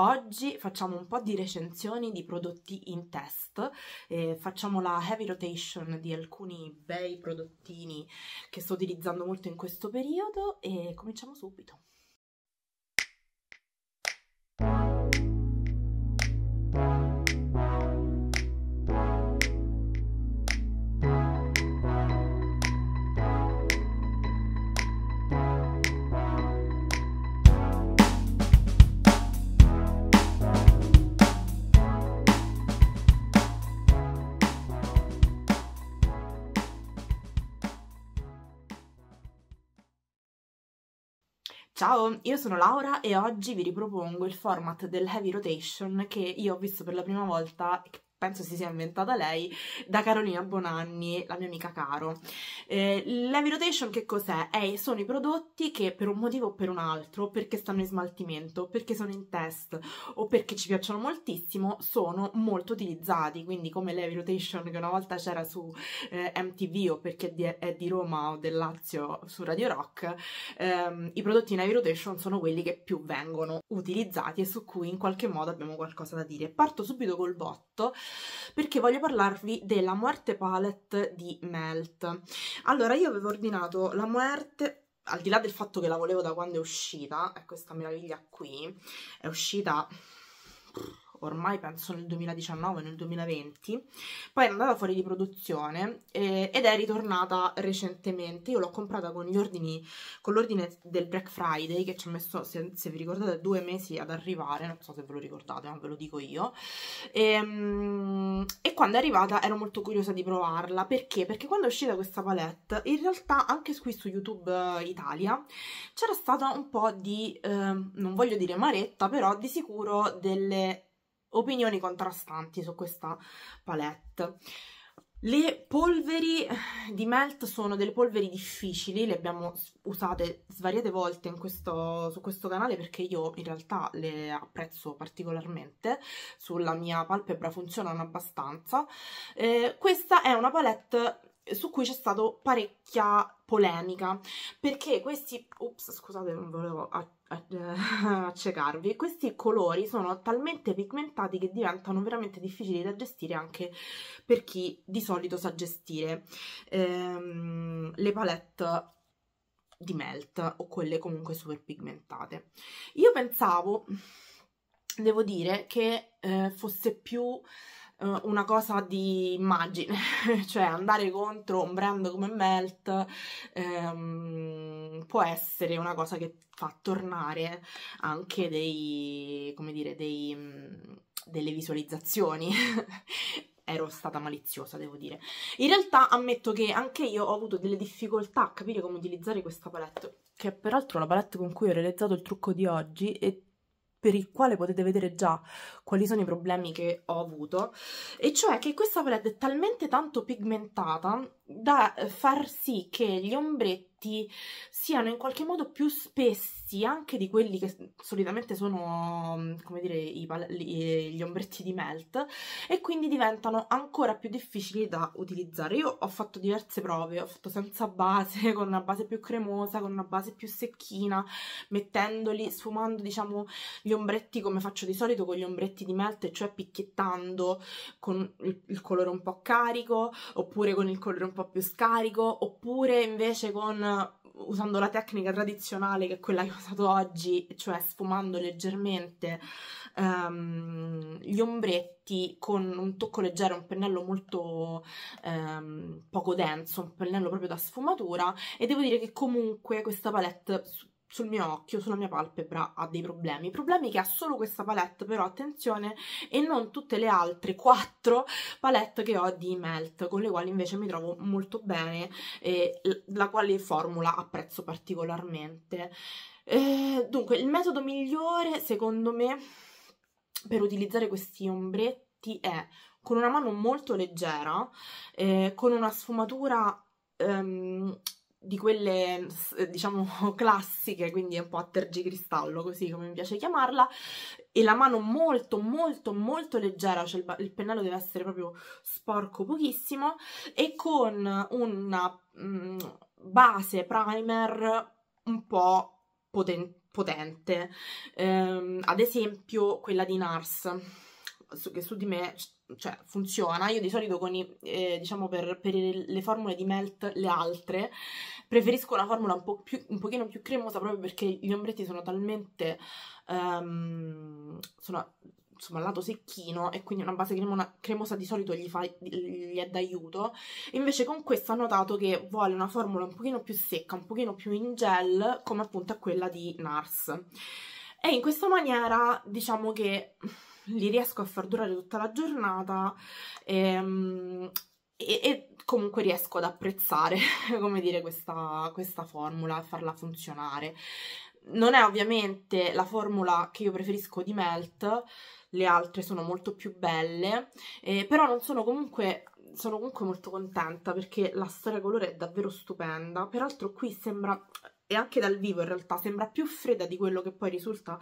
Oggi facciamo un po' di recensioni di prodotti in test, eh, facciamo la heavy rotation di alcuni bei prodottini che sto utilizzando molto in questo periodo e cominciamo subito. Ciao, io sono Laura e oggi vi ripropongo il format del Heavy Rotation che io ho visto per la prima volta penso si sia inventata lei, da Carolina Bonanni, la mia amica Caro. Eh, L'heavy rotation che cos'è? Eh, sono i prodotti che per un motivo o per un altro, perché stanno in smaltimento, perché sono in test o perché ci piacciono moltissimo, sono molto utilizzati, quindi come l'heavy rotation che una volta c'era su eh, MTV o perché è di, è di, Roma o del Lazio su Radio Rock, ehm, i prodotti in heavy rotation sono quelli che più vengono utilizzati e su cui in qualche modo abbiamo qualcosa da dire. Parto subito col botto perché voglio parlarvi della Muerte Palette di Melt. Allora, io avevo ordinato la Muerte al di là del fatto che la volevo da quando è uscita, è questa meraviglia qui, è uscita ormai penso nel 2019, nel 2020, poi è andata fuori di produzione eh, ed è ritornata recentemente. Io l'ho comprata con gli ordini, con l'ordine del Black Friday che ci ha messo, se, se, vi ricordate, due mesi ad arrivare, non so se ve lo ricordate, ma ve lo dico io. E, ehm, e quando è arrivata ero molto curiosa di provarla, perché? Perché quando è uscita questa palette, in realtà anche qui su YouTube eh, Italia c'era stata un po' di, uh, non voglio dire maretta, però di sicuro delle opinioni contrastanti su questa palette. Le polveri di Melt sono delle polveri difficili, le abbiamo usate svariate volte questo, su questo canale perché io in realtà le apprezzo particolarmente, sulla mia palpebra funzionano abbastanza. Eh, questa è una palette su cui c'è stata parecchia polemica perché questi, ups scusate non volevo eh, accecarvi questi colori sono talmente pigmentati che diventano veramente difficili da gestire anche per chi di solito sa gestire ehm, le palette di melt o quelle comunque super pigmentate io pensavo devo dire che eh, fosse più eh, una cosa di immagine, cioè andare contro un brand come Melt ehm, può essere una cosa che fa tornare anche dei, come dire, dei, mm, delle visualizzazioni. ero stata maliziosa, devo dire. In realtà ammetto che anche io ho avuto delle difficoltà a capire come utilizzare questa palette, che è peraltro la palette con cui ho realizzato il trucco di oggi e per il quale potete vedere già quali sono i problemi che ho avuto, e cioè che questa palette è talmente tanto pigmentata da far sì che gli ombretti siano in qualche modo più spessi anche di quelli che solitamente sono mm, come dire eh, gli ombretti di melt e quindi diventano ancora più difficili da utilizzare io ho fatto diverse prove ho fatto senza base con una base più cremosa con una base più secchina mettendoli sfumando diciamo gli ombretti come faccio di solito con gli ombretti di melt cioè picchiettando con il colore un po' carico oppure con il colore un po' po' più scarico, oppure invece con usando la tecnica tradizionale che è quella che ho usato oggi, cioè sfumando leggermente um, gli ombretti con un tocco leggero, un pennello molto um, poco denso, un pennello proprio da sfumatura e devo dire che comunque questa palette sul mio occhio, sulla mia palpebra ha dei problemi, problemi che ha solo questa palette però attenzione e non tutte le altre quattro palette che ho di Melt con le quali invece mi trovo molto bene e la quale formula apprezzo particolarmente eh, dunque il metodo migliore secondo me per utilizzare questi ombretti è con una mano molto leggera eh, con una sfumatura ehm, di quelle eh, diciamo classiche, quindi un po' a tergicristallo così come mi piace chiamarla, e la mano molto molto molto leggera, cioè il, il pennello deve essere proprio sporco pochissimo, e con una mh, mm, base primer un po' poten potente, ehm, ad esempio quella di Nars, su, che su di me cioè, funziona. Io di solito con i, eh, diciamo per, per, le formule di melt, le altre, preferisco una formula un, po più, un pochino più cremosa proprio perché gli ombretti sono talmente... Um, sono insomma, lato secchino e quindi una base cremona, cremosa di solito gli, fa, gli è d'aiuto. Invece con questa ho notato che vuole una formula un pochino più secca, un pochino più in gel, come appunto quella di Nars. E in questa maniera diciamo che li riesco a far durare tutta la giornata e, ehm, e, e comunque riesco ad apprezzare, come dire, questa, questa formula, a farla funzionare. Non è ovviamente la formula che io preferisco di Melt, le altre sono molto più belle, eh, però non sono comunque sono comunque molto contenta perché la storia colore è davvero stupenda. Peraltro qui sembra e anche dal vivo in realtà sembra più fredda di quello che poi risulta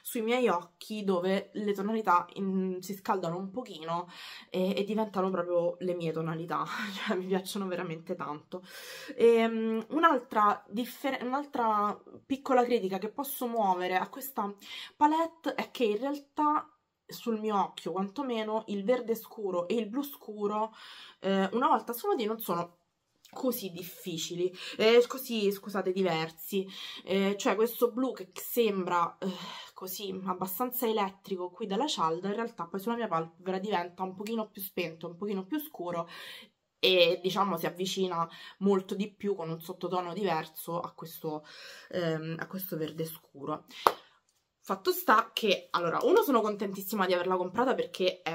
sui miei occhi dove le tonalità in, si scaldano un pochino e, e, diventano proprio le mie tonalità, cioè mi piacciono veramente tanto. Ehm, un'altra, un'altra piccola critica che posso muovere a questa palette è che in realtà sul mio occhio quantomeno il verde scuro e il blu scuro eh, una volta assumati non sono così difficili, eh, così, scusate, diversi, eh, cioè questo blu che sembra eh, così abbastanza elettrico qui dalla cialda, in realtà poi sulla mia palpebra diventa un pochino più spento, un pochino più scuro e diciamo si avvicina molto di più con un sottotono diverso a questo, ehm, a questo verde scuro. Fatto sta che, allora, uno sono contentissima di averla comprata perché è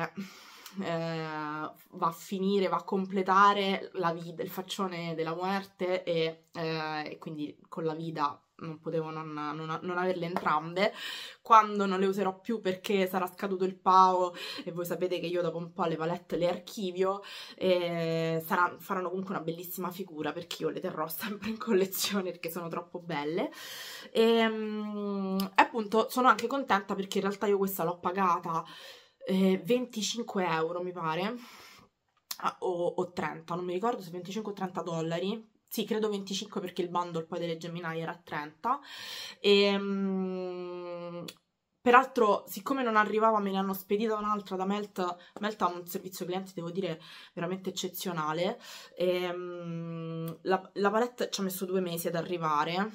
eh, va a finire, va a completare la vita, il faccione della muerte e, eh, e quindi con la vita non potevo non, non, non, averle entrambe quando non le userò più perché sarà scaduto il PAO e voi sapete che io dopo un po' le palette le archivio e sarà, faranno comunque una bellissima figura perché io le terrò sempre in collezione perché sono troppo belle e, ehm, e appunto sono anche contenta perché in realtà io questa l'ho pagata eh, 25 euro, mi pare, ah, o, o 30, non mi ricordo se 25 o 30 dollari, sì, credo 25 perché il bundle poi delle Gemini era 30. E, um, peraltro, siccome non arrivava, me ne hanno spedita un'altra da Melt. Melt ha un servizio clienti, devo dire, veramente eccezionale. E, um, la, la palette ci ha messo due mesi ad arrivare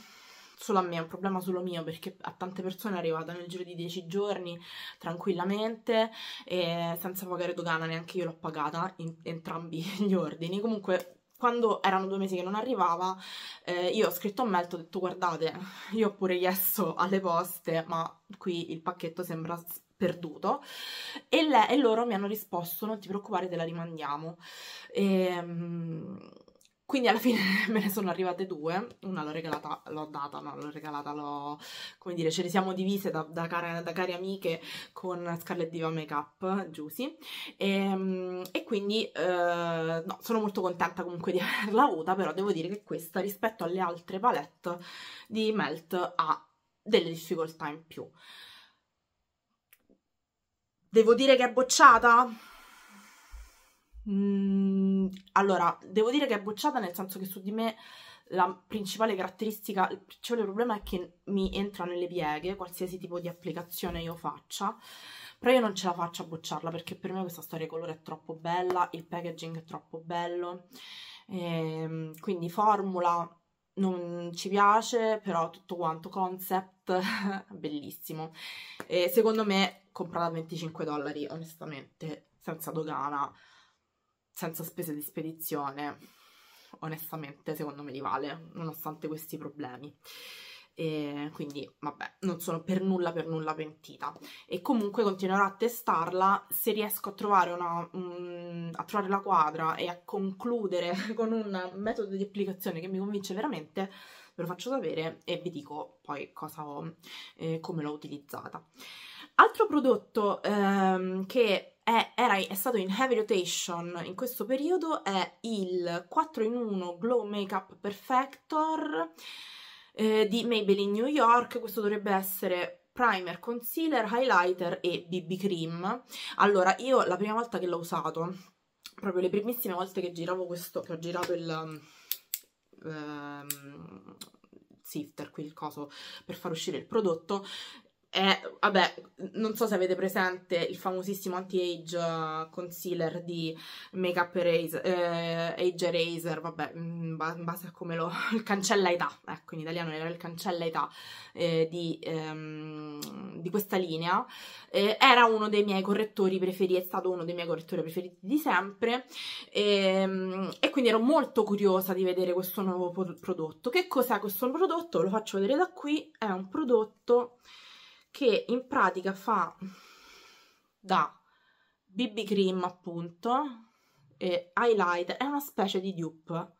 solo a me, è un problema solo mio perché a tante persone è arrivata nel giro di dieci giorni tranquillamente e senza pagare dogana, neanche io l'ho pagata in entrambi gli ordini. Comunque quando erano due mesi che non arrivava, eh, io ho scritto a Melto, ho detto guardate, io ho pure chiesto alle poste, ma qui il pacchetto sembra perduto, e, e loro mi hanno risposto non ti preoccupare te la rimandiamo. E, ehm, quindi alla fine me ne sono arrivate due, una l'ho regalata, l'ho data, no, l'ho regalata, l'ho, come dire, ce ne siamo divise da, da, care, da care amiche con Scarlett Diva Makeup, Giusy, e, ehm, e, quindi eh, no, sono molto contenta comunque di averla avuta, però devo dire che questa rispetto alle altre palette di Melt ha delle difficoltà in più. Devo dire che è bocciata? Mm, allora, devo dire che è bocciata nel senso che su di me la principale caratteristica, il principale problema è che mi entra nelle pieghe qualsiasi tipo di applicazione io faccia, però io non ce la faccio a bocciarla perché per me questa storia di colore è troppo bella, il packaging è troppo bello, e, ehm, quindi formula non ci piace, però tutto quanto concept bellissimo. E secondo me comprata a 25 dollari, onestamente, senza dogana, senza spese di spedizione, onestamente, secondo me li vale, nonostante questi problemi. E quindi vabbè, non sono per nulla per nulla pentita e comunque continuerò a testarla se riesco a trovare, una, um, a trovare la quadra e a concludere con un metodo di applicazione che mi convince veramente ve lo faccio sapere e vi dico poi cosa ho, eh, come l'ho utilizzata altro prodotto ehm, che è, era, è stato in heavy rotation in questo periodo, è il 4 in 1 Glow Makeup Perfector eh, di Maybelline New York, questo dovrebbe essere primer, concealer, highlighter e BB cream. Allora, io la prima volta che l'ho usato, proprio le primissime volte che giravo questo, che ho girato il... Um, sifter, qui il coso per far uscire il prodotto, è, eh, vabbè, non so se avete presente il famosissimo anti-age eh, concealer di Makeup Eraser, eh, Age Eraser, vabbè, mm, in base a come lo... il cancella età, ecco, in italiano era il cancella età eh, di, ehm, di, questa linea, eh, era uno dei miei correttori preferiti, è stato uno dei miei correttori preferiti di sempre ehm, e quindi ero molto curiosa di vedere questo nuovo prodotto. Che cos'è questo prodotto? Lo faccio vedere da qui, è un prodotto che in pratica fa da BB cream appunto e highlight è una specie di dupe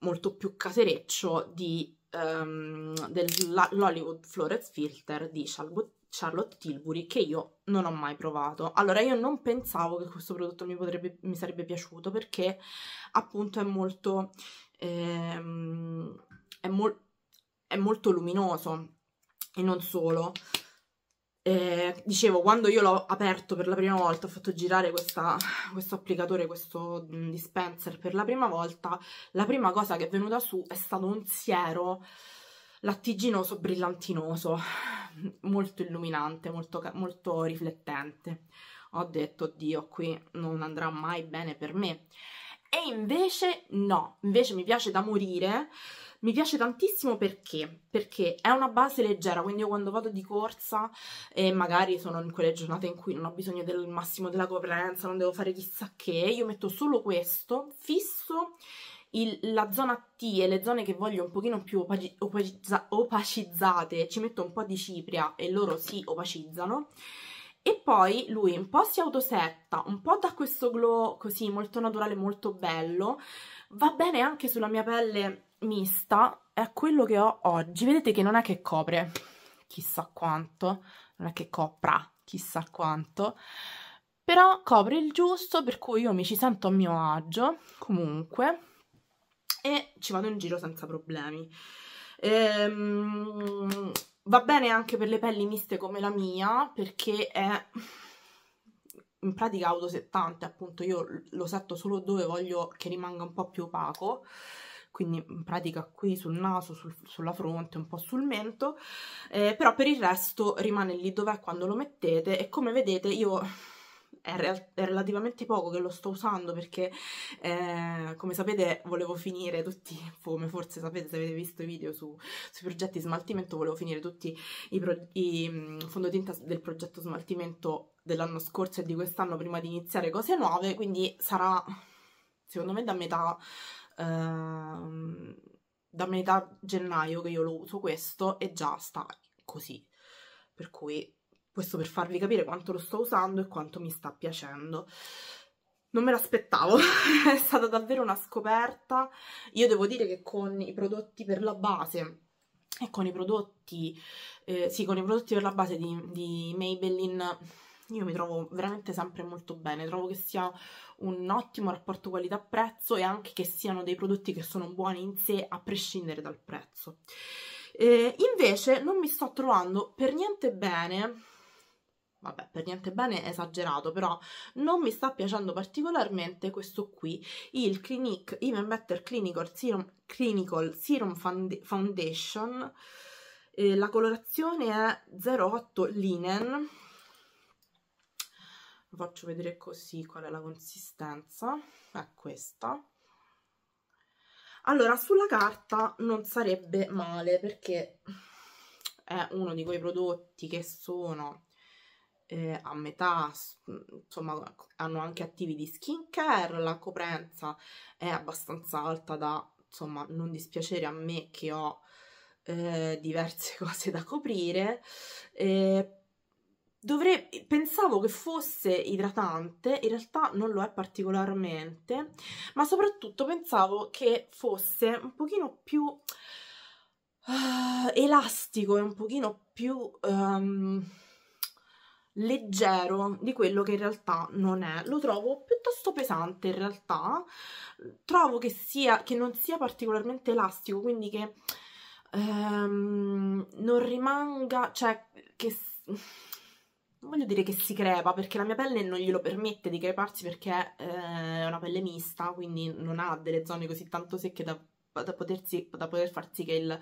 molto più casereccio di, um, ehm, dell'Hollywood Florets Filter di Charlotte, Tilbury che io non ho mai provato. Allora io non pensavo che questo prodotto mi, potrebbe, mi sarebbe piaciuto perché appunto è molto, ehm, è, mo è molto luminoso e non solo. E, dicevo, quando io l'ho aperto per la prima volta, ho fatto girare questa, questo applicatore, questo mm, dispenser per la prima volta, la prima cosa che è venuta su è stato un siero lattiginoso brillantinoso, molto illuminante, molto, molto riflettente. Ho detto, oddio, qui non andrà mai bene per me. E invece no, invece mi piace da morire mi piace tantissimo perché? Perché è una base leggera, quindi io quando vado di corsa e magari sono in quelle giornate in cui non ho bisogno del massimo della coprenza, non devo fare chissà che, io metto solo questo, fisso il, la zona T e le zone che voglio un pochino più opaci, opacizza, opacizzate, ci metto un po' di cipria e loro si opacizzano. E poi lui un po' si autosetta, un po' da questo glow così molto naturale, molto bello, va bene anche sulla mia pelle mista è quello che ho oggi. Vedete che non è che copre chissà quanto, non è che copra chissà quanto, però copre il giusto per cui io mi ci sento a mio agio comunque e ci vado in giro senza problemi. Ehm, va bene anche per le pelli miste come la mia perché è in pratica autosettante, appunto io lo setto solo dove voglio che rimanga un po' più opaco quindi in pratica qui sul naso, sul, sulla fronte, un po' sul mento, eh, però per il resto rimane lì dov'è quando lo mettete e come vedete io è, relativamente poco che lo sto usando perché eh, come sapete volevo finire tutti, come forse sapete se avete visto i video su, sui progetti smaltimento, volevo finire tutti i, pro, i mm, fondotinta del progetto smaltimento dell'anno scorso e di quest'anno prima di iniziare cose nuove, quindi sarà secondo me da metà Ehm, da metà gennaio che io lo uso questo e già sta così. Per cui questo per farvi capire quanto lo sto usando e quanto mi sta piacendo. Non me l'aspettavo, è stata davvero una scoperta. Io devo dire che con i prodotti per la base e con i prodotti, eh, sì, con i prodotti per la base di, di Maybelline io mi trovo veramente sempre molto bene, trovo che sia un ottimo rapporto qualità-prezzo e anche che siano dei prodotti che sono buoni in sé a prescindere dal prezzo. Eh, invece non mi sto trovando per niente bene vabbè, per niente bene è esagerato, però non mi sta piacendo particolarmente questo qui, il Clinique Even Better Clinical Serum, Clinical Serum Foundation, eh, la colorazione è 08 Linen, vi faccio vedere così qual è la consistenza è questa allora sulla carta non sarebbe male perché è uno di quei prodotti che sono eh, a metà, insomma, hanno anche attivi di skincare, la coprenza è abbastanza alta da, insomma, non dispiacere a me che ho eh, diverse cose da coprire, eh, Dovrei, pensavo che fosse idratante, in realtà non lo è particolarmente, ma soprattutto pensavo che fosse un pochino più uh, elastico e un pochino più um, leggero di quello che in realtà non è. Lo trovo piuttosto pesante in realtà, trovo che, sia, che non sia particolarmente elastico, quindi che um, non rimanga, cioè che non voglio dire che si crepa perché la mia pelle non glielo permette di creparsi perché eh, è una pelle mista, quindi non ha delle zone così tanto secche da, da, potersi, da poter far sì che il,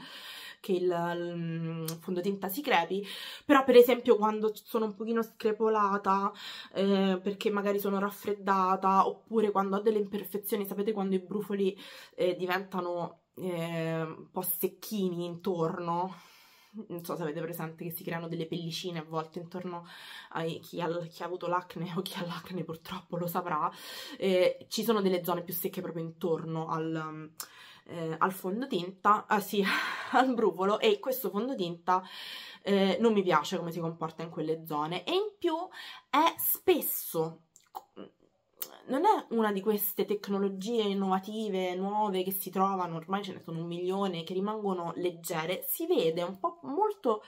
che il, mm, fondotinta si crepi, però per esempio quando sono un pochino screpolata eh, perché magari sono raffreddata oppure quando ho delle imperfezioni, sapete quando i brufoli eh, diventano eh, un po' secchini intorno, non so se avete presente che si creano delle pellicine a volte intorno a chi, ha, chi ha avuto l'acne o chi ha l'acne purtroppo lo saprà, eh, ci sono delle zone più secche proprio intorno al, eh, al fondotinta, ah sì, al bruvolo e questo fondotinta eh, non mi piace come si comporta in quelle zone e in più è spesso non è una di queste tecnologie innovative, nuove che si trovano, ormai ce ne sono un milione, che rimangono leggere, si vede un po' molto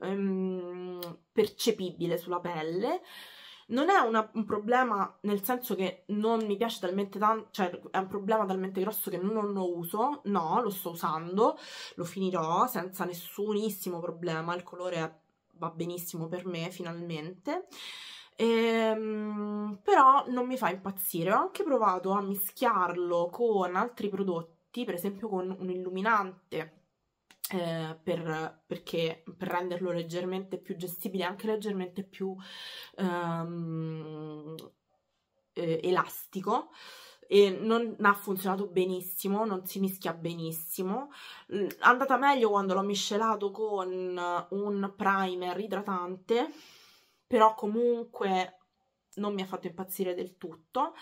ehm, percepibile sulla pelle. Non è una, un problema nel senso che non mi piace talmente tanto, cioè è un problema talmente grosso che non lo uso, no, lo sto usando, lo finirò senza nessunissimo problema, il colore va benissimo per me finalmente ehm, però non mi fa impazzire. Ho anche provato a mischiarlo con altri prodotti, per esempio con un illuminante eh, per, perché, per renderlo leggermente più gestibile, anche leggermente più ehm, eh, elastico e non ha funzionato benissimo, non si mischia benissimo. Mm, è andata meglio quando l'ho miscelato con un primer idratante però comunque non mi ha fatto impazzire del tutto.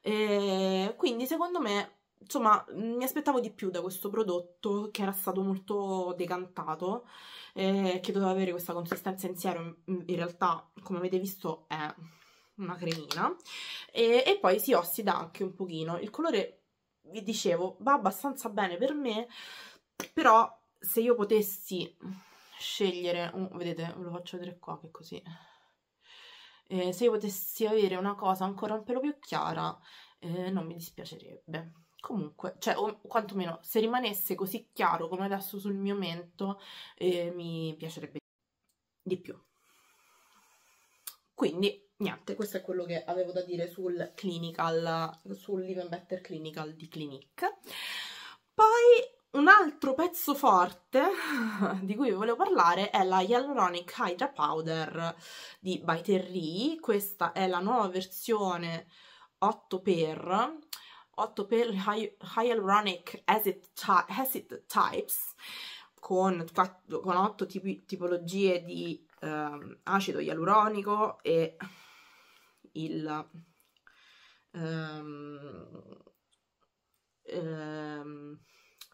E quindi secondo me, insomma, mi aspettavo di più da questo prodotto che era stato molto decantato, eh, che doveva avere questa consistenza in siero, in realtà come avete visto è una cremina, e, e poi si ossida anche un pochino. Il colore, vi dicevo, va abbastanza bene per me, però se io potessi scegliere, oh, vedete, ve lo faccio vedere qua che così eh, se io potessi avere una cosa ancora un pelo più chiara, eh, non mi dispiacerebbe. Comunque, cioè, o quantomeno se rimanesse così chiaro come adesso sul mio mento, eh, mi piacerebbe di più. Quindi, niente, questo è quello che avevo da dire sul clinical, sull'Even Better Clinical di Clinique. Poi un altro pezzo forte di cui vi volevo parlare è la Hyaluronic Hydra Powder di By Terry. Questa è la nuova versione 8 per 8x Hyaluronic Acid, acid Types, con, con 8 tipi, tipologie di eh, acido ialuronico e il... Ehm, eh,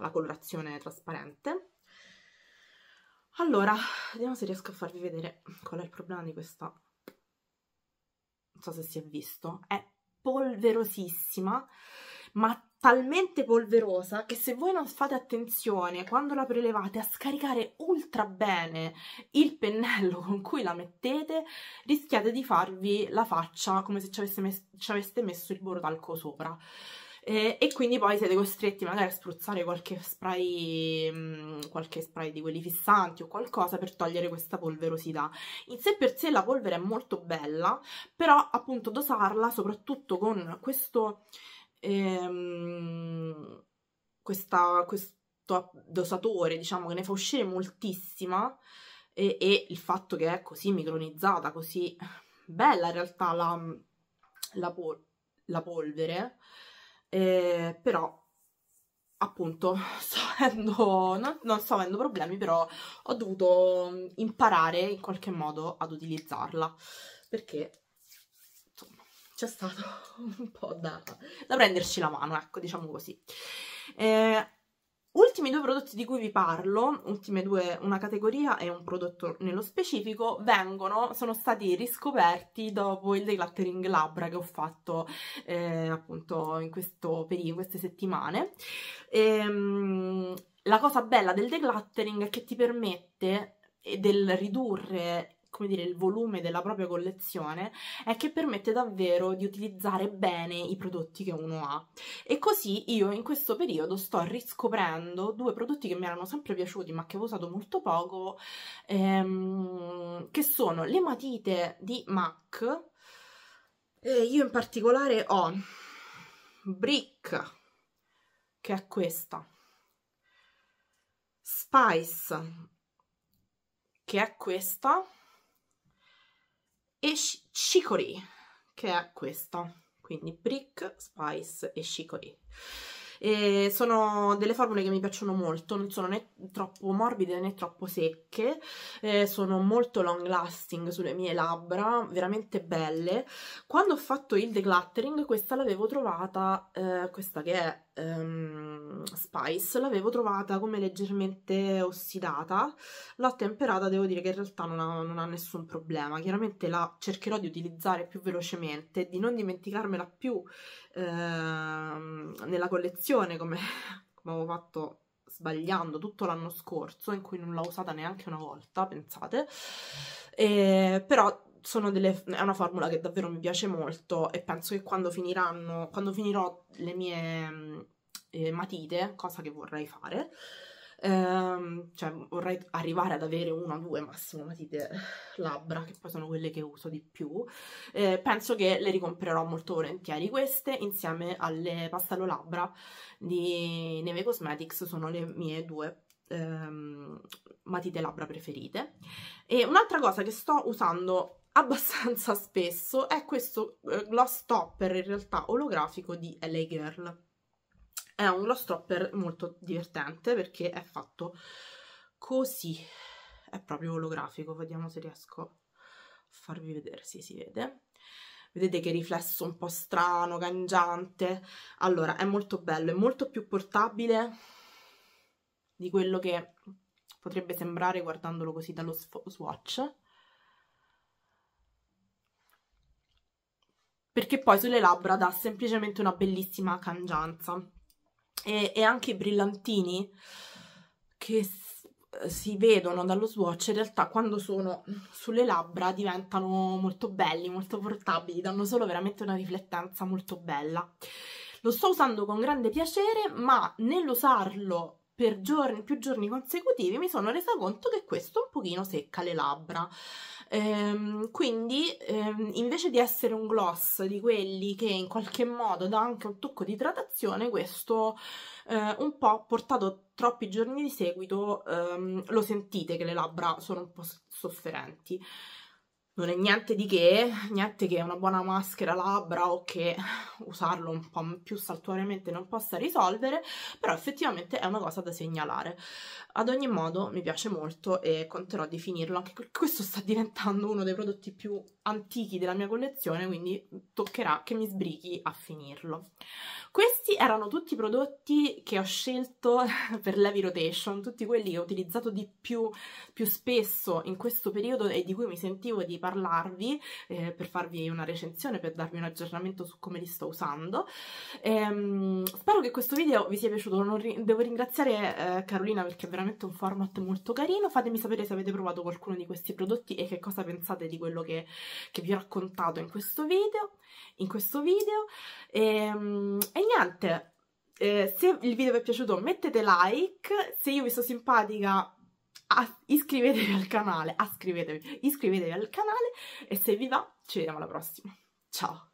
la colorazione trasparente. Allora, vediamo se riesco a farvi vedere qual è il problema di questa, non so se si è visto, è polverosissima, ma talmente polverosa che se voi non fate attenzione quando la prelevate a scaricare ultra bene il pennello con cui la mettete, rischiate di farvi la faccia come se ci aveste, messo, ci aveste messo il borotalco sopra eh, e quindi poi siete costretti magari a spruzzare qualche spray, mh, mm, qualche spray di quelli fissanti o qualcosa per togliere questa polverosità. In sé per sé la polvere è molto bella, però appunto dosarla soprattutto con questo... Ehm, questa, questo dosatore, diciamo, che ne fa uscire moltissima e, e, il fatto che è così micronizzata, così bella in realtà la, la, pol la polvere, eh, però appunto sto avendo, non, non, sto avendo problemi però ho dovuto mm, imparare in qualche modo ad utilizzarla perché c'è stato un po' da, da, prenderci la mano ecco diciamo così eh, Ultimi due prodotti di cui vi parlo, ultime due, una categoria e un prodotto nello specifico, vengono, sono stati riscoperti dopo il decluttering labbra che ho fatto eh, appunto in questo periodo, in queste settimane. E, ehm, la cosa bella del decluttering è che ti permette eh, del ridurre come dire, il volume della propria collezione è che permette davvero di utilizzare bene i prodotti che uno ha. E così io in questo periodo sto riscoprendo due prodotti che mi erano sempre piaciuti ma che ho usato molto poco, ehm, che sono le matite di MAC. E io in particolare ho Brick, che è questa, Spice, che è questa, e chicory, che è questo, Quindi brick, spice e chicory e sono delle formule che mi piacciono molto, non sono né troppo morbide né troppo secche, eh, sono molto long lasting sulle mie labbra, veramente belle. Quando ho fatto il decluttering questa l'avevo trovata, eh, questa che è Um, Spice, l'avevo trovata come leggermente ossidata, l'ho temperata, devo dire che in realtà non ha, non ha, nessun problema, chiaramente la cercherò di utilizzare più velocemente, di non dimenticarmela più Ehm, nella collezione come, come avevo fatto sbagliando tutto l'anno scorso in cui non l'ho usata neanche una volta, pensate, e, però delle, è una formula che davvero mi piace molto e penso che quando finiranno, quando finirò le mie mm, eh, matite, cosa che vorrei fare, ehm, cioè vorrei arrivare ad avere una o due massimo matite labbra, che poi sono quelle che uso di più, eh, penso che le ricomprerò molto volentieri queste insieme alle pastello labbra di Neve Cosmetics, sono le mie due ehm, matite labbra preferite. E un'altra cosa che sto usando abbastanza spesso è questo eh, gloss topper in realtà olografico di LA Girl è un gloss topper molto divertente perché è fatto così, è proprio olografico, vediamo se riesco a farvi vedere, sì si vede. Vedete che riflesso un po' strano, cangiante. Allora, è molto bello, è molto più portabile di quello che potrebbe sembrare guardandolo così dallo swatch. Perché poi sulle labbra dà semplicemente una bellissima cangianza e, e anche i brillantini che eh, si vedono dallo swatch in realtà quando sono sulle labbra diventano molto belli, molto portabili, danno solo veramente una riflettenza molto bella. Lo sto usando con grande piacere, ma nell'usarlo per giorni, più giorni consecutivi mi sono resa conto che questo un pochino secca le labbra ehm, quindi ehm, invece di essere un gloss di quelli che in qualche modo dà anche un tocco di idratazione questo eh, un po' portato troppi giorni di seguito ehm, lo sentite che le labbra sono un po' sofferenti non è niente di che, niente che una buona maschera labbra o che usarlo un po' più saltuariamente non possa risolvere, però effettivamente è una cosa da segnalare. Ad ogni modo mi piace molto e conterò di finirlo, anche perché questo sta diventando uno dei prodotti più antichi della mia collezione, quindi toccherà che mi sbrighi a finirlo. Questi erano tutti i prodotti che ho scelto per l'Heavy Rotation, tutti quelli che ho utilizzato di più, più spesso in questo periodo e di cui mi sentivo di parlarvi, eh, per farvi una recensione, per darvi un aggiornamento su come li sto usando. Ehm, spero che questo video vi sia piaciuto, ri devo ringraziare eh, Carolina perché è veramente un format molto carino, fatemi sapere se avete provato qualcuno di questi prodotti e che cosa pensate di quello che, che vi ho raccontato in questo video. In questo video. Ehm, e niente, eh, se il video vi è piaciuto mettete like, se io vi sto simpatica iscrivetevi al canale, ascrivetevi, iscrivetevi al canale e se vi va ci vediamo alla prossima. Ciao!